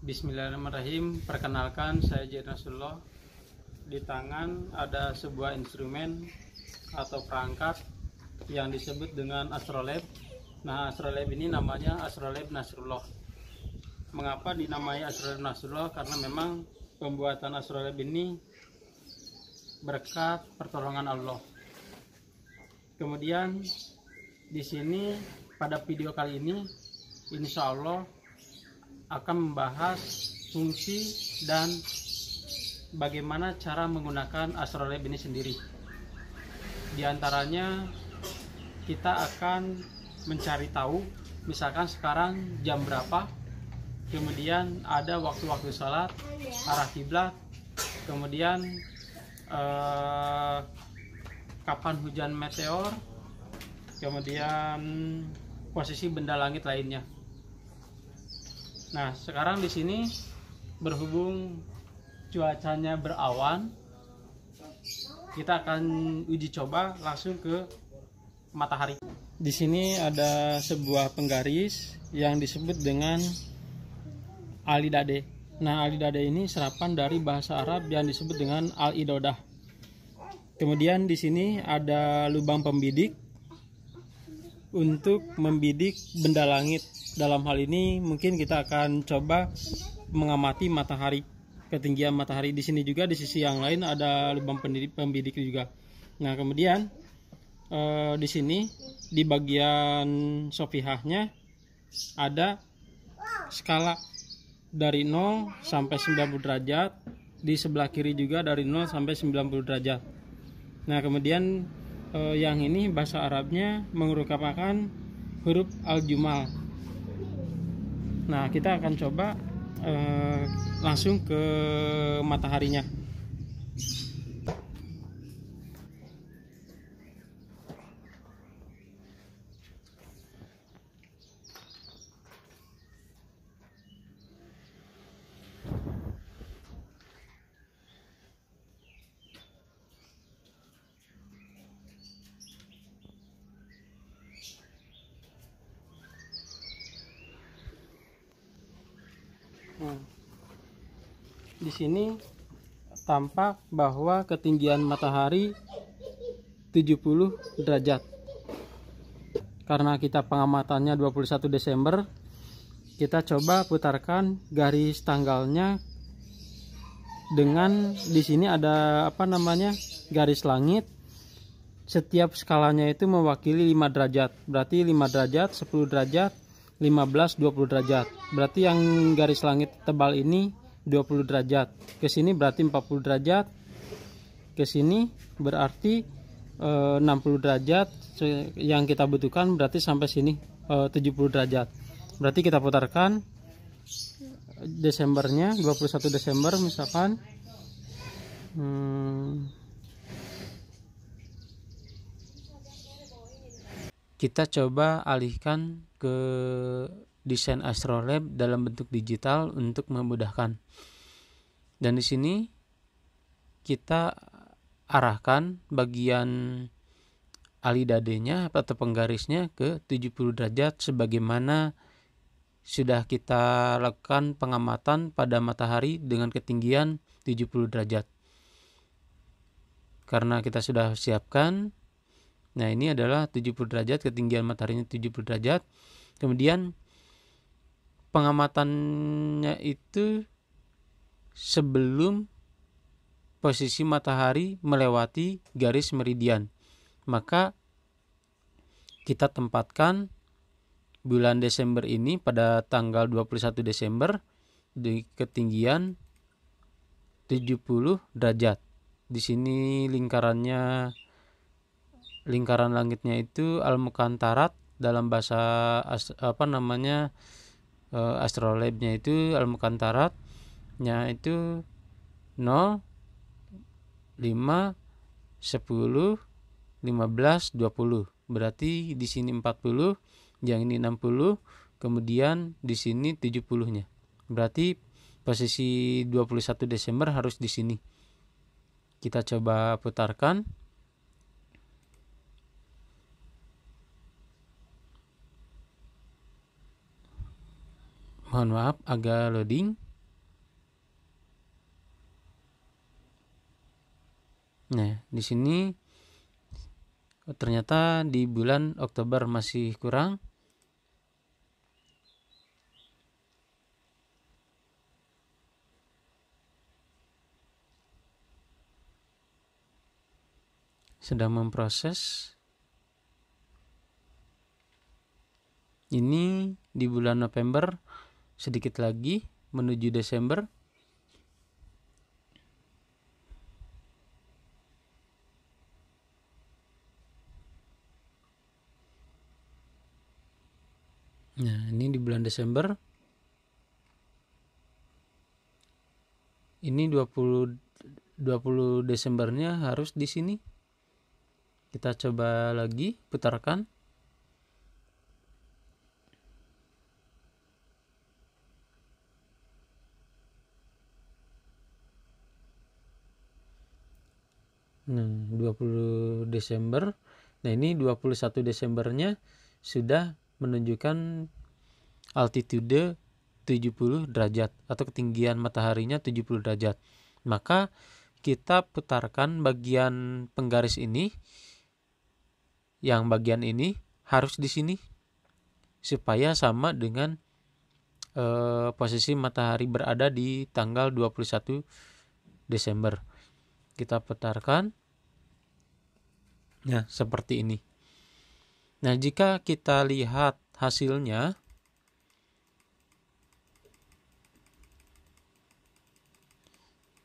Bismillahirrahmanirrahim. Perkenalkan saya Jain Rasulullah. Di tangan ada sebuah instrumen atau perangkat yang disebut dengan astrolab. Nah, astrolab ini namanya astrolab Nasrullah. Mengapa dinamai astrolab Nasrullah? Karena memang pembuatan astrolab ini berkat pertolongan Allah. Kemudian di sini pada video kali ini insya Allah akan membahas fungsi dan bagaimana cara menggunakan astrolab ini sendiri. Di antaranya kita akan mencari tahu misalkan sekarang jam berapa, kemudian ada waktu-waktu salat, arah kiblat, kemudian eh, kapan hujan meteor, kemudian posisi benda langit lainnya. Nah, sekarang di sini berhubung cuacanya berawan, kita akan uji coba langsung ke matahari. Di sini ada sebuah penggaris yang disebut dengan alidade. Nah, alidade ini serapan dari bahasa Arab yang disebut dengan al-idodah. Kemudian di sini ada lubang pembidik untuk membidik benda langit dalam hal ini mungkin kita akan coba mengamati matahari ketinggian matahari di sini juga di sisi yang lain ada lubang pendidik pembidik juga nah kemudian eh, di sini di bagian sofihahnya ada skala dari 0 sampai 90 derajat di sebelah kiri juga dari 0 sampai 90 derajat nah kemudian eh, yang ini bahasa Arabnya mengurutkan huruf al-jumal Nah, kita akan coba uh, langsung ke mataharinya. tampak bahwa ketinggian matahari 70 derajat. Karena kita pengamatannya 21 Desember, kita coba putarkan garis tanggalnya dengan di sini ada apa namanya? garis langit. Setiap skalanya itu mewakili 5 derajat. Berarti 5 derajat, 10 derajat, 15, 20 derajat. Berarti yang garis langit tebal ini 20 derajat ke sini berarti 40 derajat ke sini berarti e, eh, 60 derajat yang kita butuhkan berarti sampai sini e, eh, 70 derajat berarti kita putarkan Desembernya 21 Desember misalkan hmm, kita coba alihkan ke desain Astrolab dalam bentuk digital untuk memudahkan. Dan di sini kita arahkan bagian alidadenya atau penggarisnya ke 70 derajat sebagaimana sudah kita lakukan pengamatan pada matahari dengan ketinggian 70 derajat. Karena kita sudah siapkan Nah, ini adalah 70 derajat ketinggian mataharinya 70 derajat. Kemudian pengamatannya itu sebelum posisi matahari melewati garis meridian. Maka kita tempatkan bulan Desember ini pada tanggal 21 Desember di ketinggian 70 derajat. Di sini lingkarannya lingkaran langitnya itu al-mukantarat dalam bahasa apa namanya uh, eh, nya itu almukantaratnya itu 0 5 10 15 20 berarti di sini 40 yang ini 60 kemudian di sini 70 nya berarti posisi 21 Desember harus di sini kita coba putarkan Mohon maaf agak loading. Nah, di sini ternyata di bulan Oktober masih kurang. Sedang memproses. Ini di bulan November sedikit lagi menuju Desember Nah, ini di bulan Desember. Ini 20 20 Desembernya harus di sini. Kita coba lagi putarkan. 20 Desember. Nah, ini 21 Desembernya sudah menunjukkan altitude 70 derajat atau ketinggian mataharinya 70 derajat. Maka kita putarkan bagian penggaris ini yang bagian ini harus di sini supaya sama dengan e, posisi matahari berada di tanggal 21 Desember. Kita putarkan ya seperti ini. Nah, jika kita lihat hasilnya,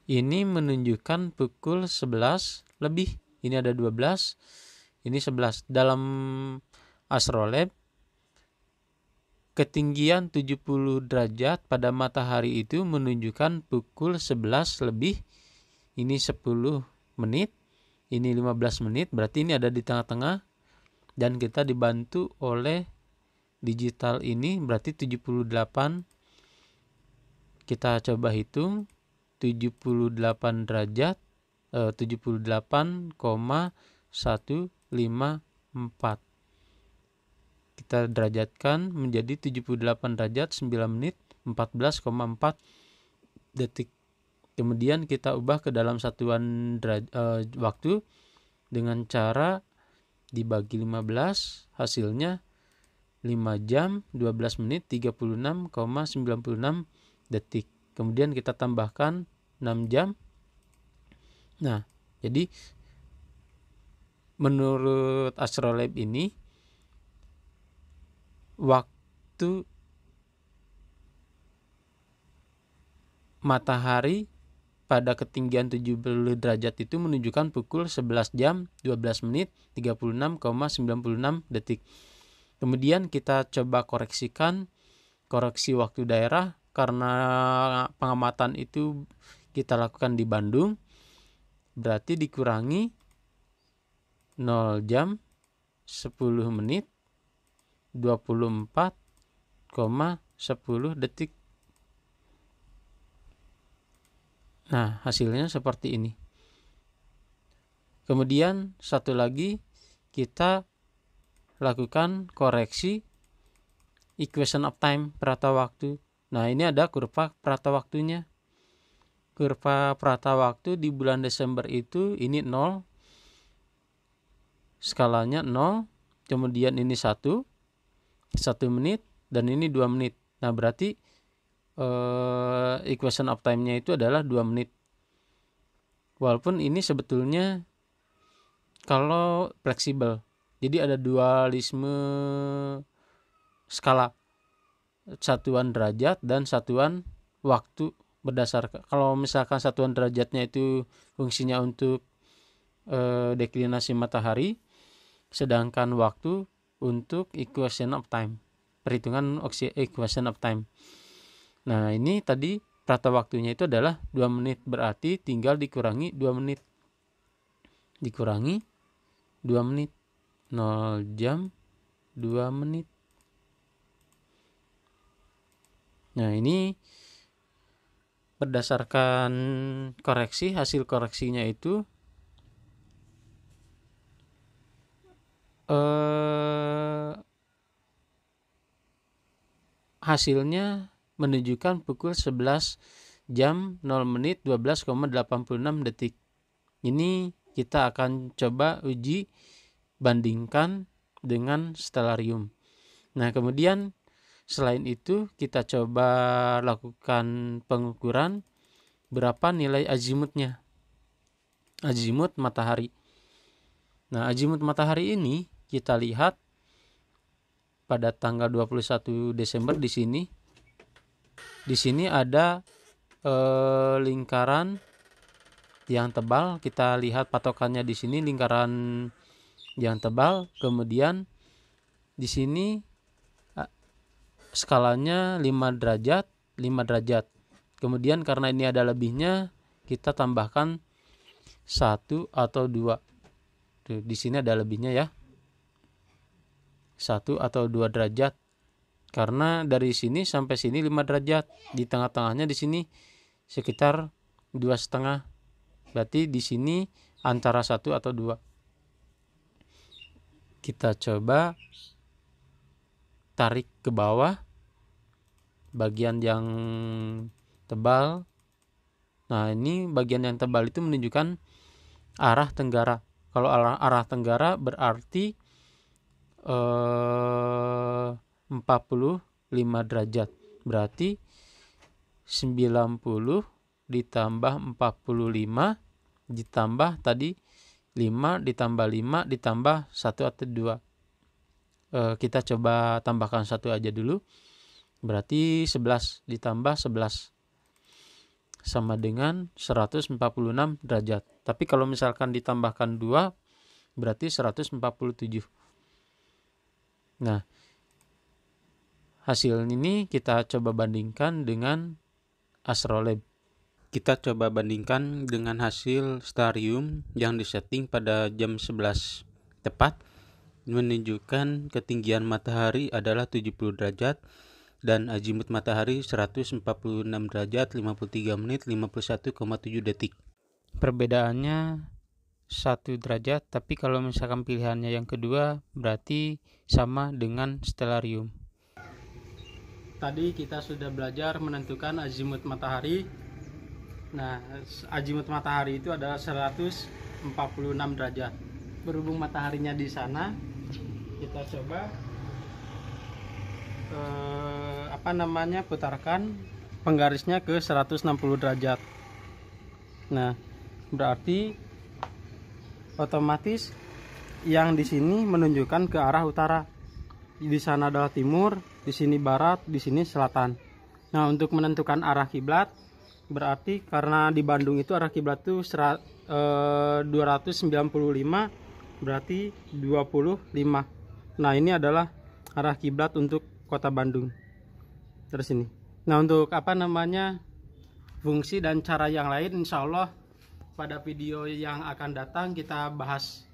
ini menunjukkan pukul 11 lebih. Ini ada 12, ini 11. Dalam astrolab ketinggian 70 derajat pada matahari itu menunjukkan pukul 11 lebih ini 10 menit ini 15 menit berarti ini ada di tengah-tengah dan kita dibantu oleh digital ini berarti 78 kita coba hitung 78 derajat eh, 78,154 kita derajatkan menjadi 78 derajat 9 menit 14,4 detik kemudian kita ubah ke dalam satuan deraj- uh, waktu dengan cara dibagi 15 hasilnya 5 jam 12 menit 36,96 detik kemudian kita tambahkan 6 jam nah jadi menurut astrolab ini waktu matahari pada ketinggian 70 derajat itu menunjukkan pukul 11 jam 12 menit 36,96 detik. Kemudian kita coba koreksikan koreksi waktu daerah karena pengamatan itu kita lakukan di Bandung berarti dikurangi 0 jam 10 menit 24,10 detik Nah, hasilnya seperti ini. Kemudian satu lagi kita lakukan koreksi equation of time perata waktu. Nah, ini ada kurva perata waktunya. Kurva perata waktu di bulan Desember itu ini 0. Skalanya 0, kemudian ini 1, 1 menit dan ini 2 menit. Nah, berarti uh, equation of time-nya itu adalah 2 menit. Walaupun ini sebetulnya kalau fleksibel. Jadi ada dualisme skala satuan derajat dan satuan waktu berdasarkan kalau misalkan satuan derajatnya itu fungsinya untuk e, deklinasi matahari sedangkan waktu untuk equation of time perhitungan equation of time Nah, ini tadi rata waktunya itu adalah 2 menit berarti tinggal dikurangi 2 menit. Dikurangi 2 menit. 0 jam 2 menit. Nah, ini berdasarkan koreksi hasil koreksinya itu eh hasilnya menunjukkan pukul 11 jam 0 menit 12,86 detik. Ini kita akan coba uji bandingkan dengan stellarium. Nah, kemudian selain itu kita coba lakukan pengukuran berapa nilai azimutnya. Azimut matahari. Nah, azimut matahari ini kita lihat pada tanggal 21 Desember di sini di sini ada eh, lingkaran yang tebal kita lihat patokannya di sini lingkaran yang tebal kemudian di sini skalanya 5 derajat 5 derajat kemudian karena ini ada lebihnya kita tambahkan satu atau dua di sini ada lebihnya ya satu atau dua derajat karena dari sini sampai sini 5 derajat, di tengah-tengahnya di sini sekitar dua setengah. Berarti di sini antara satu atau dua. Kita coba tarik ke bawah bagian yang tebal. Nah, ini bagian yang tebal itu menunjukkan arah tenggara. Kalau arah, tenggara berarti eh 45 derajat. Berarti 90 ditambah 45 ditambah tadi 5 ditambah 5 ditambah 1 atau 2. E, kita coba tambahkan 1 aja dulu. Berarti 11 ditambah 11 sama dengan 146 derajat. Tapi kalau misalkan ditambahkan 2 berarti 147. Nah, Hasil ini kita coba bandingkan dengan Astrolab. Kita coba bandingkan dengan hasil Starium yang disetting pada jam 11 tepat menunjukkan ketinggian matahari adalah 70 derajat dan azimut matahari 146 derajat 53 menit 51,7 detik. Perbedaannya 1 derajat, tapi kalau misalkan pilihannya yang kedua berarti sama dengan stellarium tadi kita sudah belajar menentukan azimut matahari nah azimut matahari itu adalah 146 derajat berhubung mataharinya di sana kita coba eh, apa namanya putarkan penggarisnya ke 160 derajat nah berarti otomatis yang di sini menunjukkan ke arah utara di sana adalah timur di sini barat, di sini selatan. Nah, untuk menentukan arah kiblat berarti karena di Bandung itu arah kiblat itu 295 eh, berarti 25. Nah, ini adalah arah kiblat untuk Kota Bandung. Terus ini. Nah, untuk apa namanya? fungsi dan cara yang lain insya Allah pada video yang akan datang kita bahas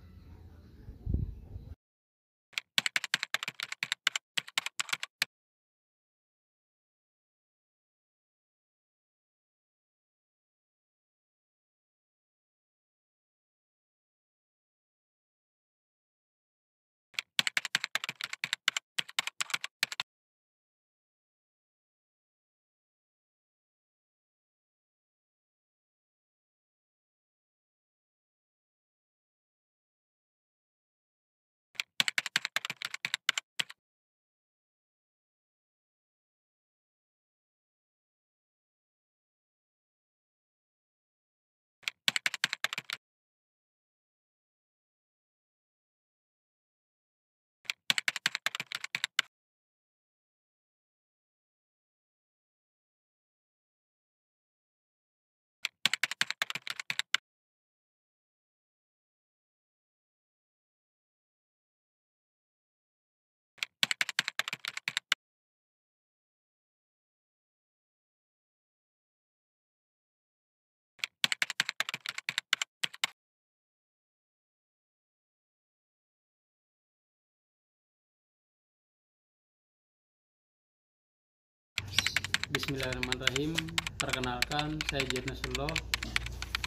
Bismillahirrahmanirrahim Perkenalkan saya Jernasullah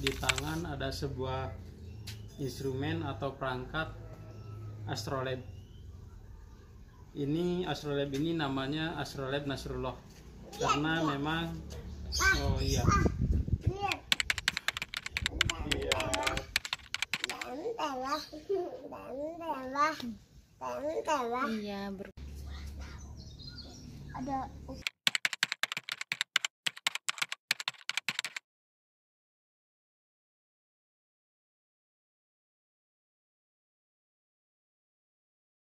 Di tangan ada sebuah instrumen atau perangkat Astrolab Ini Astrolab ini namanya Astrolab Nasrullah Karena memang Oh iya Iya, iya ada